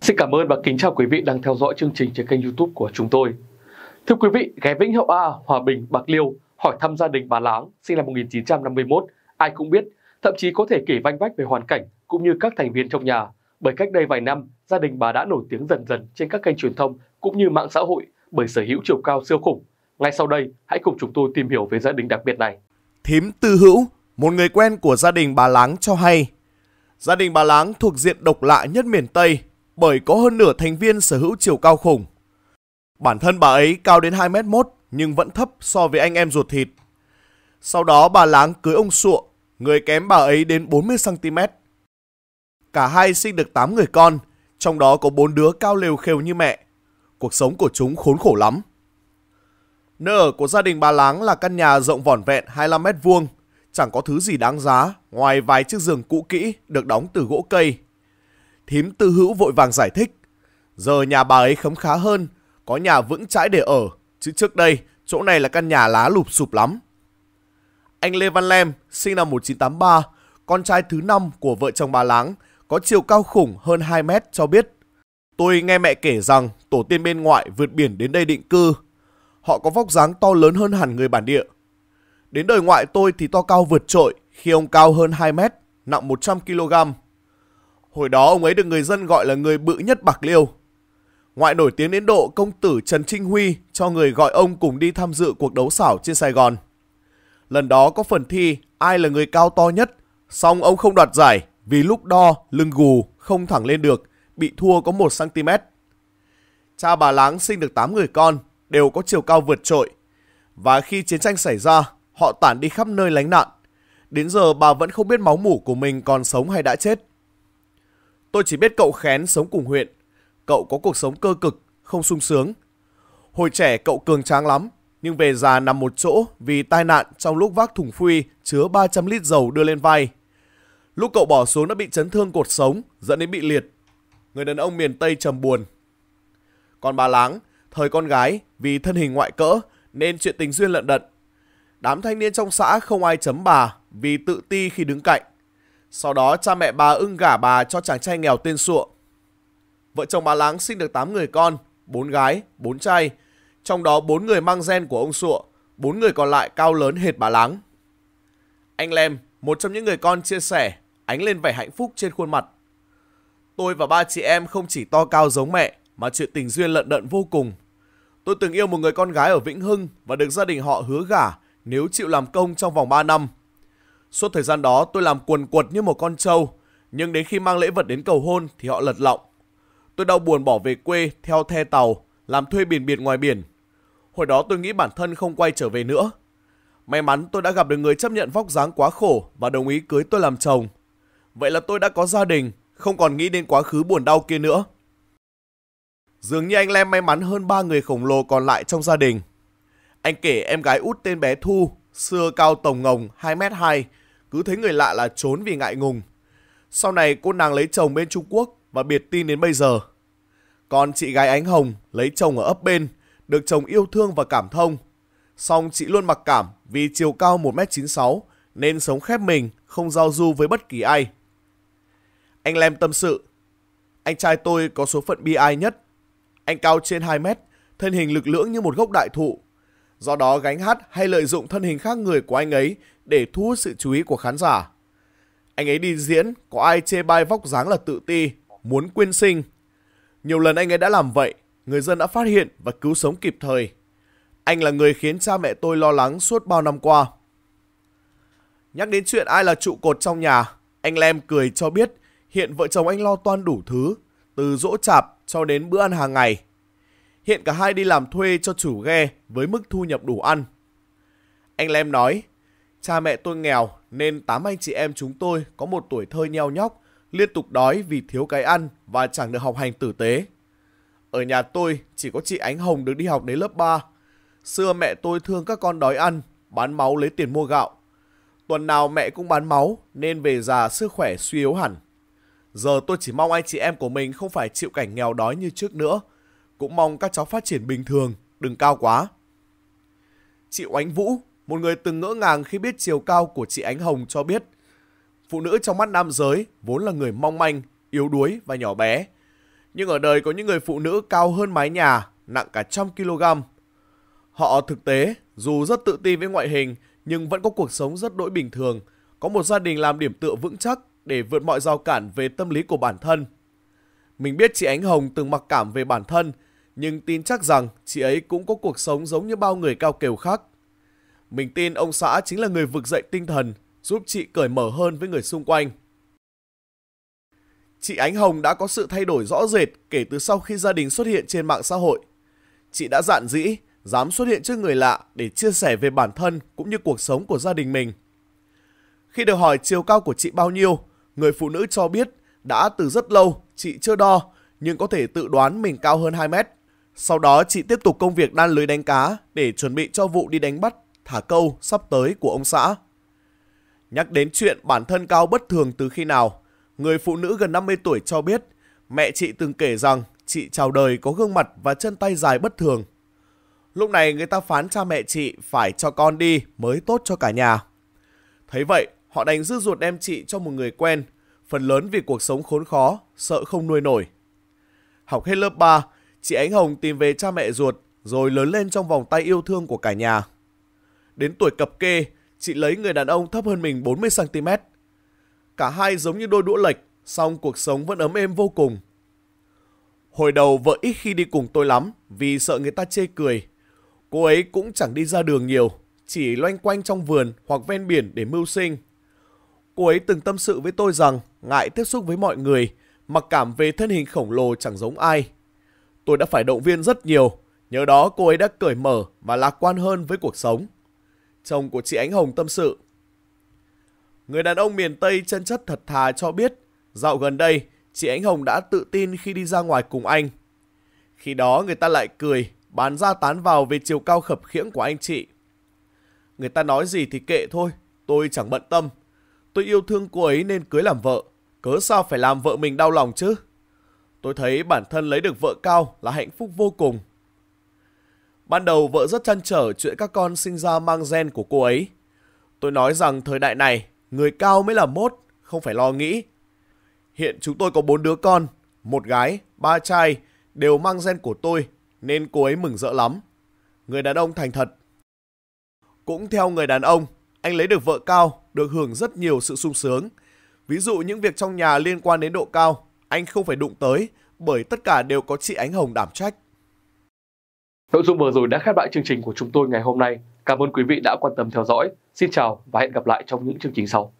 Xin cảm ơn và kính chào quý vị đang theo dõi chương trình trên kênh youtube của chúng tôi. Thưa quý vị, ghé Vĩnh Hậu A, Hòa Bình, Bạc Liêu hỏi thăm gia đình bà Láng sinh năm 1951, ai cũng biết, thậm chí có thể kể vanh vách về hoàn cảnh cũng như các thành viên trong nhà. Bởi cách đây vài năm, gia đình bà đã nổi tiếng dần dần trên các kênh truyền thông cũng như mạng xã hội bởi sở hữu chiều cao siêu khủng. Ngay sau đây, hãy cùng chúng tôi tìm hiểu về gia đình đặc biệt này. Thím Tư Hữu, một người quen của gia đình bà Láng cho hay, Gia đình bà Láng thuộc diện độc lạ nhất miền Tây bởi có hơn nửa thành viên sở hữu chiều cao khủng. Bản thân bà ấy cao đến 2m1 nhưng vẫn thấp so với anh em ruột thịt. Sau đó bà Láng cưới ông Sụa, người kém bà ấy đến 40cm. Cả hai sinh được 8 người con, trong đó có 4 đứa cao lều khều như mẹ. Cuộc sống của chúng khốn khổ lắm. Nơi ở của gia đình bà Láng là căn nhà rộng vỏn vẹn 25 mét vuông chẳng có thứ gì đáng giá ngoài vài chiếc giường cũ kỹ được đóng từ gỗ cây. Thím tư hữu vội vàng giải thích. Giờ nhà bà ấy khấm khá hơn, có nhà vững chãi để ở, chứ trước đây chỗ này là căn nhà lá lụp sụp lắm. Anh Lê Văn Lem, sinh năm 1983, con trai thứ năm của vợ chồng bà Láng, có chiều cao khủng hơn 2 mét cho biết. Tôi nghe mẹ kể rằng tổ tiên bên ngoại vượt biển đến đây định cư. Họ có vóc dáng to lớn hơn hẳn người bản địa, Đến đời ngoại tôi thì to cao vượt trội khi ông cao hơn 2 mét, nặng 100 kg. Hồi đó ông ấy được người dân gọi là người bự nhất Bạc Liêu. Ngoại nổi tiếng đến độ công tử Trần Trinh Huy cho người gọi ông cùng đi tham dự cuộc đấu xảo trên Sài Gòn. Lần đó có phần thi ai là người cao to nhất, song ông không đoạt giải vì lúc đo lưng gù không thẳng lên được, bị thua có 1cm. Cha bà Láng sinh được 8 người con, đều có chiều cao vượt trội. Và khi chiến tranh xảy ra, họ tản đi khắp nơi lánh nạn. Đến giờ bà vẫn không biết máu mủ của mình còn sống hay đã chết. Tôi chỉ biết cậu khén sống cùng huyện. Cậu có cuộc sống cơ cực, không sung sướng. Hồi trẻ cậu cường tráng lắm, nhưng về già nằm một chỗ vì tai nạn trong lúc vác thùng phuy chứa 300 lít dầu đưa lên vai. Lúc cậu bỏ xuống đã bị chấn thương cột sống, dẫn đến bị liệt. Người đàn ông miền Tây trầm buồn. Còn bà Láng, thời con gái, vì thân hình ngoại cỡ nên chuyện tình duyên lận đận Đám thanh niên trong xã không ai chấm bà vì tự ti khi đứng cạnh. Sau đó cha mẹ bà ưng gả bà cho chàng trai nghèo tên Sụa. Vợ chồng bà Láng sinh được 8 người con, 4 gái, 4 trai. Trong đó 4 người mang gen của ông Sụa, 4 người còn lại cao lớn hệt bà Láng. Anh Lem, một trong những người con chia sẻ, ánh lên vẻ hạnh phúc trên khuôn mặt. Tôi và ba chị em không chỉ to cao giống mẹ, mà chuyện tình duyên lận đận vô cùng. Tôi từng yêu một người con gái ở Vĩnh Hưng và được gia đình họ hứa gả nếu chịu làm công trong vòng 3 năm. Suốt thời gian đó tôi làm quần quật như một con trâu, nhưng đến khi mang lễ vật đến cầu hôn thì họ lật lọng. Tôi đau buồn bỏ về quê theo the tàu, làm thuê biển biệt ngoài biển. Hồi đó tôi nghĩ bản thân không quay trở về nữa. May mắn tôi đã gặp được người chấp nhận vóc dáng quá khổ và đồng ý cưới tôi làm chồng. Vậy là tôi đã có gia đình, không còn nghĩ đến quá khứ buồn đau kia nữa. Dường như anh Lem may mắn hơn ba người khổng lồ còn lại trong gia đình. Anh kể em gái út tên bé Thu, xưa cao tổng ngồng 2m2, cứ thấy người lạ là trốn vì ngại ngùng. Sau này cô nàng lấy chồng bên Trung Quốc và biệt tin đến bây giờ. Còn chị gái Ánh Hồng lấy chồng ở ấp bên, được chồng yêu thương và cảm thông. Song chị luôn mặc cảm vì chiều cao 1m96 nên sống khép mình, không giao du với bất kỳ ai. Anh Lem tâm sự, anh trai tôi có số phận bi ai nhất. Anh cao trên 2 mét, thân hình lực lưỡng như một gốc đại thụ, do đó gánh hát hay lợi dụng thân hình khác người của anh ấy để thu hút sự chú ý của khán giả. Anh ấy đi diễn, có ai chê bai vóc dáng là tự ti, muốn quyên sinh. Nhiều lần anh ấy đã làm vậy, người dân đã phát hiện và cứu sống kịp thời. Anh là người khiến cha mẹ tôi lo lắng suốt bao năm qua. Nhắc đến chuyện ai là trụ cột trong nhà, anh Lem cười cho biết hiện vợ chồng anh lo toan đủ thứ, từ dỗ chạp cho đến bữa ăn hàng ngày – Hiện cả hai đi làm thuê cho chủ ghe với mức thu nhập đủ ăn. Anh Lem nói, cha mẹ tôi nghèo nên tám anh chị em chúng tôi có một tuổi thơ nheo nhóc, liên tục đói vì thiếu cái ăn và chẳng được học hành tử tế. Ở nhà tôi chỉ có chị Ánh Hồng được đi học đến lớp 3. Xưa mẹ tôi thương các con đói ăn, bán máu lấy tiền mua gạo. Tuần nào mẹ cũng bán máu nên về già sức khỏe suy yếu hẳn. Giờ tôi chỉ mong anh chị em của mình không phải chịu cảnh nghèo đói như trước nữa cũng mong các cháu phát triển bình thường, đừng cao quá. Chị Oánh Vũ, một người từng ngỡ ngàng khi biết chiều cao của chị Ánh Hồng cho biết, phụ nữ trong mắt nam giới vốn là người mong manh, yếu đuối và nhỏ bé. Nhưng ở đời có những người phụ nữ cao hơn mái nhà, nặng cả trăm kg. Họ thực tế, dù rất tự ti với ngoại hình, nhưng vẫn có cuộc sống rất đỗi bình thường, có một gia đình làm điểm tựa vững chắc để vượt mọi rào cản về tâm lý của bản thân. Mình biết chị Ánh Hồng từng mặc cảm về bản thân nhưng tin chắc rằng chị ấy cũng có cuộc sống giống như bao người cao kiều khác. Mình tin ông xã chính là người vực dậy tinh thần, giúp chị cởi mở hơn với người xung quanh. Chị Ánh Hồng đã có sự thay đổi rõ rệt kể từ sau khi gia đình xuất hiện trên mạng xã hội. Chị đã dạn dĩ, dám xuất hiện trước người lạ để chia sẻ về bản thân cũng như cuộc sống của gia đình mình. Khi được hỏi chiều cao của chị bao nhiêu, người phụ nữ cho biết đã từ rất lâu chị chưa đo nhưng có thể tự đoán mình cao hơn 2 mét. Sau đó chị tiếp tục công việc đan lưới đánh cá để chuẩn bị cho vụ đi đánh bắt, thả câu sắp tới của ông xã. Nhắc đến chuyện bản thân Cao bất thường từ khi nào, người phụ nữ gần 50 tuổi cho biết mẹ chị từng kể rằng chị chào đời có gương mặt và chân tay dài bất thường. Lúc này người ta phán cha mẹ chị phải cho con đi mới tốt cho cả nhà. Thấy vậy, họ đành dư ruột đem chị cho một người quen, phần lớn vì cuộc sống khốn khó, sợ không nuôi nổi. Học hết lớp 3, chị Ánh Hồng tìm về cha mẹ ruột rồi lớn lên trong vòng tay yêu thương của cả nhà. Đến tuổi cập kê, chị lấy người đàn ông thấp hơn mình 40cm. Cả hai giống như đôi đũa lệch, song cuộc sống vẫn ấm êm vô cùng. Hồi đầu vợ ít khi đi cùng tôi lắm vì sợ người ta chê cười. Cô ấy cũng chẳng đi ra đường nhiều, chỉ loanh quanh trong vườn hoặc ven biển để mưu sinh. Cô ấy từng tâm sự với tôi rằng ngại tiếp xúc với mọi người, mặc cảm về thân hình khổng lồ chẳng giống ai tôi đã phải động viên rất nhiều. Nhớ đó cô ấy đã cởi mở và lạc quan hơn với cuộc sống. Chồng của chị Ánh Hồng tâm sự. Người đàn ông miền Tây chân chất thật thà cho biết, dạo gần đây, chị Ánh Hồng đã tự tin khi đi ra ngoài cùng anh. Khi đó người ta lại cười, bán ra tán vào về chiều cao khập khiễng của anh chị. Người ta nói gì thì kệ thôi, tôi chẳng bận tâm. Tôi yêu thương cô ấy nên cưới làm vợ, cớ sao phải làm vợ mình đau lòng chứ? Tôi thấy bản thân lấy được vợ cao là hạnh phúc vô cùng. Ban đầu vợ rất chăn trở chuyện các con sinh ra mang gen của cô ấy. Tôi nói rằng thời đại này, người cao mới là mốt, không phải lo nghĩ. Hiện chúng tôi có bốn đứa con, một gái, ba trai, đều mang gen của tôi, nên cô ấy mừng rỡ lắm. Người đàn ông thành thật. Cũng theo người đàn ông, anh lấy được vợ cao, được hưởng rất nhiều sự sung sướng. Ví dụ những việc trong nhà liên quan đến độ cao anh không phải đụng tới bởi tất cả đều có chị Ánh Hồng đảm trách. Nội dung vừa rồi đã khép lại chương trình của chúng tôi ngày hôm nay. Cảm ơn quý vị đã quan tâm theo dõi. Xin chào và hẹn gặp lại trong những chương trình sau.